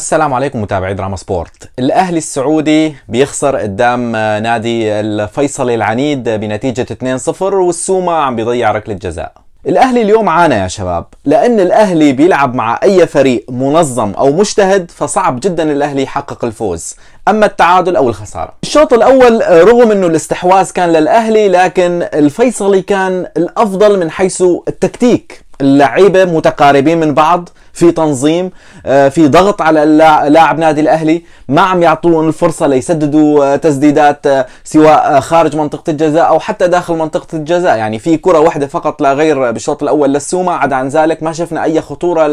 السلام عليكم متابعي دراما سبورت الأهلي السعودي بيخسر قدام نادي الفيصلي العنيد بنتيجة 2-0 والسومة عم بيضيع ركلة جزاء الأهلي اليوم عانى يا شباب لأن الأهلي بيلعب مع أي فريق منظم أو مجتهد فصعب جدا الأهلي يحقق الفوز أما التعادل أو الخسارة الشوط الأول رغم أنه الاستحواذ كان للأهلي لكن الفيصلي كان الأفضل من حيث التكتيك اللعيبة متقاربين من بعض في تنظيم آه، في ضغط على لاعب نادي الاهلي ما عم يعطون الفرصه ليسددوا آه، تسديدات آه، سواء خارج منطقه الجزاء او حتى داخل منطقه الجزاء يعني في كره واحده فقط لا غير بالشوط الاول للسومه عدا عن ذلك ما شفنا اي خطوره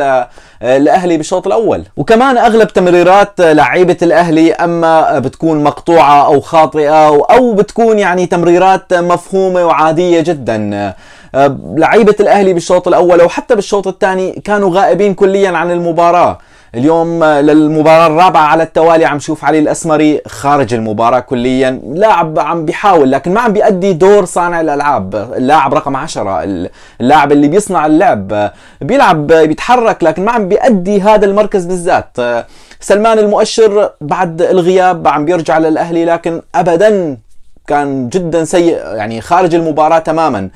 للاهلي بالشوط الاول وكمان اغلب تمريرات لعيبه الاهلي اما بتكون مقطوعه او خاطئه او بتكون يعني تمريرات مفهومه وعاديه جدا آه، لعيبه الاهلي بالشوط الاول او حتى بالشوط الثاني كانوا غائبين كليا عن المباراه اليوم آه، للمباراة الرابعة على التوالي عم شوف علي الأسمري خارج المباراة كليا لاعب عم بيحاول لكن ما عم بيأدي دور صانع الألعاب اللاعب رقم عشرة اللاعب اللي بيصنع اللعب بيلعب بيتحرك لكن ما عم بيأدي هذا المركز بالذات آه، سلمان المؤشر بعد الغياب عم بيرجع للأهلي لكن أبدا كان جدا سيء يعني خارج المباراة تماما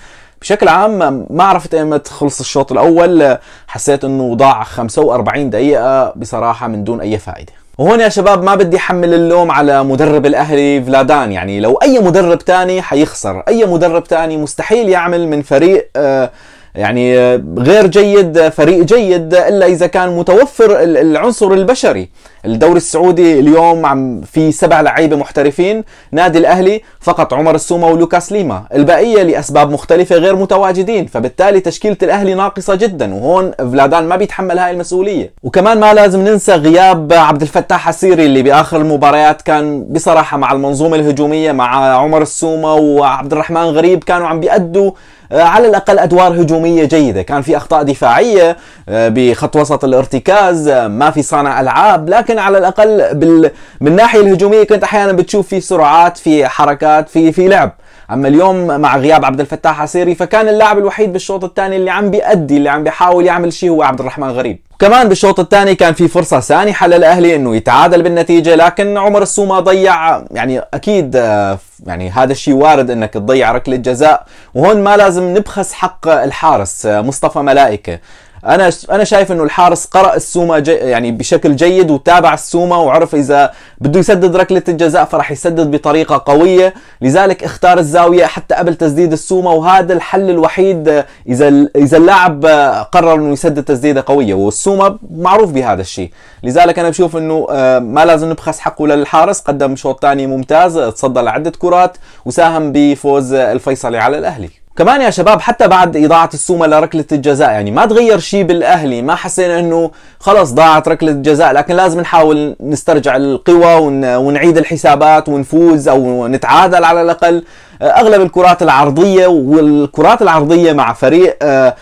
بشكل عام ما عرفت ايمت خلص الشوط الاول حسيت انه ضاع 45 دقيقة بصراحة من دون اي فائدة وهون يا شباب ما بدي حمل اللوم على مدرب الاهلي فلادان يعني لو اي مدرب تاني حيخسر اي مدرب تاني مستحيل يعمل من فريق آه، يعني آه، غير جيد فريق جيد الا اذا كان متوفر العنصر البشري الدوري السعودي اليوم عم في سبع لعيبه محترفين نادي الاهلي فقط عمر السومه ولوكاس ليما البقيه لاسباب مختلفه غير متواجدين فبالتالي تشكيله الاهلي ناقصه جدا وهون فلادان ما بيتحمل هاي المسؤوليه وكمان ما لازم ننسى غياب عبد الفتاح حسيري اللي باخر المباريات كان بصراحه مع المنظومه الهجوميه مع عمر السومه وعبد الرحمن غريب كانوا عم بيأدوا آه، على الاقل ادوار هجوميه جيده كان في اخطاء دفاعيه آه، بخط وسط الارتكاز آه، ما في صانع العاب لكن ولكن على الاقل بال... من الناحيه الهجوميه كنت احيانا بتشوف في سرعات في حركات في في لعب اما اليوم مع غياب عبد الفتاح عسيري فكان اللاعب الوحيد بالشوط الثاني اللي عم بيأدي اللي عم بيحاول يعمل شيء هو عبد الرحمن غريب وكمان بالشوط الثاني كان في فرصة سانحة للأهلي أنه يتعادل بالنتيجة لكن عمر السومة ضيع يعني أكيد آه، يعني هذا الشيء وارد أنك تضيع ركلة جزاء وهون ما لازم نبخس حق الحارس آه، مصطفى ملائكة انا انا شايف انه الحارس قرا السوما جي يعني بشكل جيد وتابع السوما وعرف اذا بده يسدد ركله الجزاء فراح يسدد بطريقه قويه لذلك اختار الزاويه حتى قبل تسديد السوما وهذا الحل الوحيد اذا اذا اللاعب قرر انه يسدد تسديده قويه والسوما معروف بهذا الشيء لذلك انا بشوف انه آه، ما لازم نبخس حقه للحارس قدم شوط ثاني ممتاز تصدى لعده كرات وساهم بفوز الفيصلي على الاهلي كمان يا شباب حتى بعد إضاعة السومة لركلة الجزاء يعني ما تغير شيء بالأهلي ما حسينا أنه خلص ضاعت ركلة الجزاء لكن لازم نحاول نسترجع القوى ونعيد الحسابات ونفوز أو نتعادل على الأقل أغلب الكرات العرضية والكرات العرضية مع فريق آه،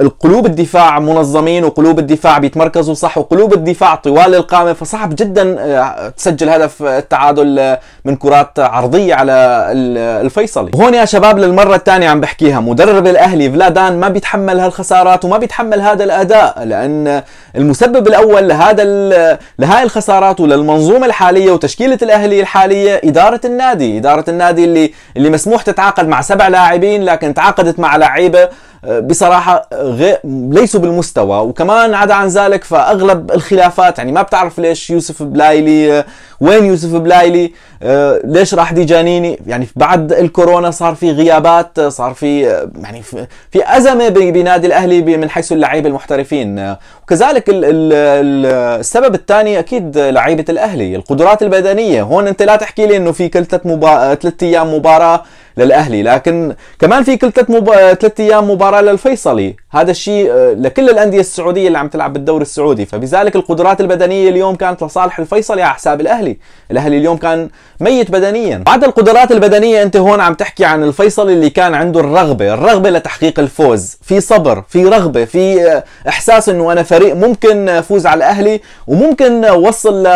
القلوب الدفاع منظمين وقلوب الدفاع بيتمركزوا صح وقلوب الدفاع طوال القامه فصعب جدا آه، تسجل هدف التعادل آه، من كرات عرضيه على الفيصلي وهون يا شباب للمره الثانيه عم بحكيها مدرب الاهلي فلادان ما بيتحمل هالخسارات وما بيتحمل هذا الاداء لان المسبب الاول لهذا لهاي الخسارات وللمنظومه الحاليه وتشكيله الاهلي الحاليه اداره النادي اداره النادي اللي اللي مسموح تتعاقد مع سبع لاعبين لكن تعاقدت مع لعيبه بصراحه غير ليسوا بالمستوى وكمان عدا عن ذلك فاغلب الخلافات يعني ما بتعرف ليش يوسف بلايلي آه، وين يوسف بلايلي آه، ليش راح دي جانيني يعني بعد الكورونا صار في غيابات آه، صار في يعني في ازمه بنادي الاهلي من حيث اللعيبه المحترفين وكذلك السبب الثاني اكيد لعيبه الاهلي القدرات البدنيه هون انت لا تحكي لي انه في كل ثلاث مبا... ثلاث ايام مباراه للاهلي لكن كمان في كل ثلاث مب... ثلاث ايام مباراه للفيصلي هذا الشيء آه، لكل الانديه السعوديه اللي عم تلعب بالدوري السعودي فبذلك القدرات البدنيه اليوم كانت لصالح الفيصلي على حساب الاهلي الاهلي اليوم كان ميت بدنيا بعد القدرات البدنيه انت هون عم تحكي عن الفيصلي اللي كان عنده الرغبه الرغبه لتحقيق الفوز في صبر في رغبه في آه، احساس انه انا فريق ممكن افوز على الاهلي وممكن اوصل ل...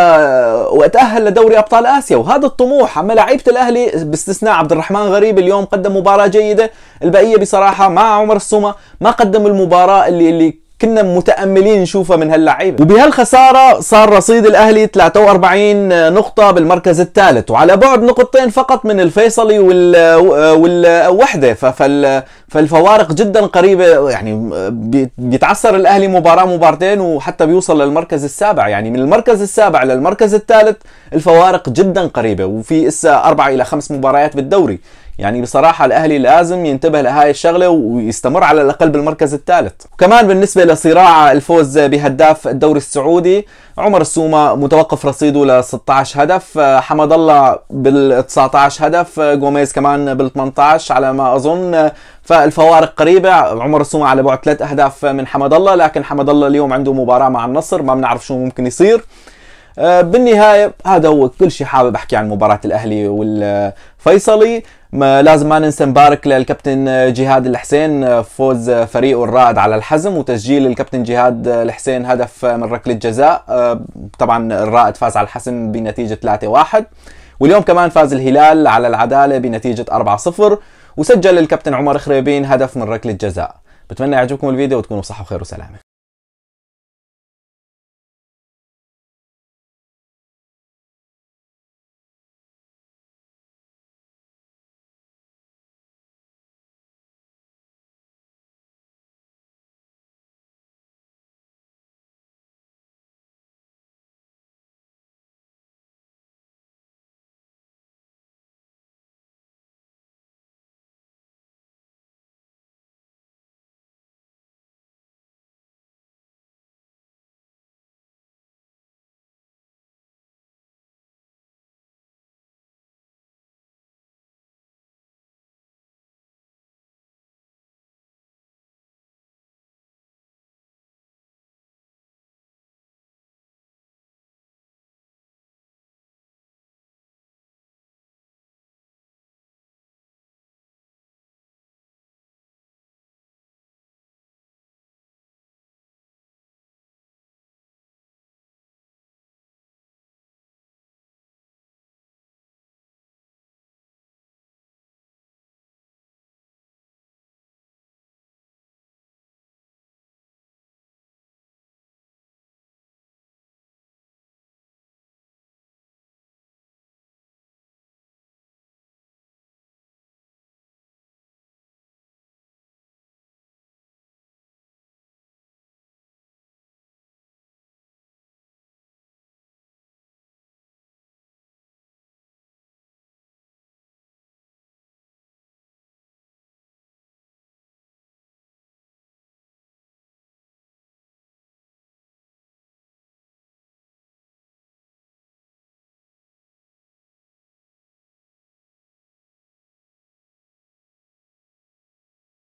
واتاهل لدوري ابطال اسيا وهذا الطموح اما لعيبه الاهلي باستثناء عبد الرحمن غريب غريب اليوم قدم مباراه جيده البقيه بصراحه مع عمر الصومه ما قدم المباراه اللي اللي كنا متاملين نشوفها من هاللعيبه وبهالخساره صار رصيد الاهلي 43 نقطه بالمركز الثالث وعلى بعد نقطتين فقط من الفيصلي وال والوحده ففال فالفوارق جدا قريبه يعني بيتعثر الاهلي مباراه مبارتين وحتى بيوصل للمركز السابع يعني من المركز السابع للمركز الثالث الفوارق جدا قريبه وفي اسا اربع الى خمس مباريات بالدوري يعني بصراحه الاهلي لازم ينتبه لهاي الشغله ويستمر على الاقل بالمركز الثالث وكمان بالنسبه لصراع الفوز بهداف الدوري السعودي عمر السومه متوقف رصيده ل 16 هدف حمد الله بال 19 هدف جوميز كمان بال 18 على ما اظن فالفوارق قريبة عمر السومة على بعد ثلاث أهداف من حمد الله لكن حمد الله اليوم عنده مباراة مع النصر ما بنعرف شو ممكن يصير آه، بالنهايه هذا هو كل شيء حابب احكي عن مباراه الاهلي والفيصلي ما لازم ما ننسى نبارك للكابتن آه، جهاد الحسين آه، فوز فريقه الرائد على الحزم وتسجيل الكابتن جهاد الحسين هدف من ركله جزاء طبعا الرائد فاز على الحسم بنتيجه 3-1 واليوم كمان فاز الهلال على العداله بنتيجه 4-0 وسجل الكابتن عمر خريبين هدف من ركله جزاء بتمنى يعجبكم الفيديو وتكونوا بصحه وخير وسلامه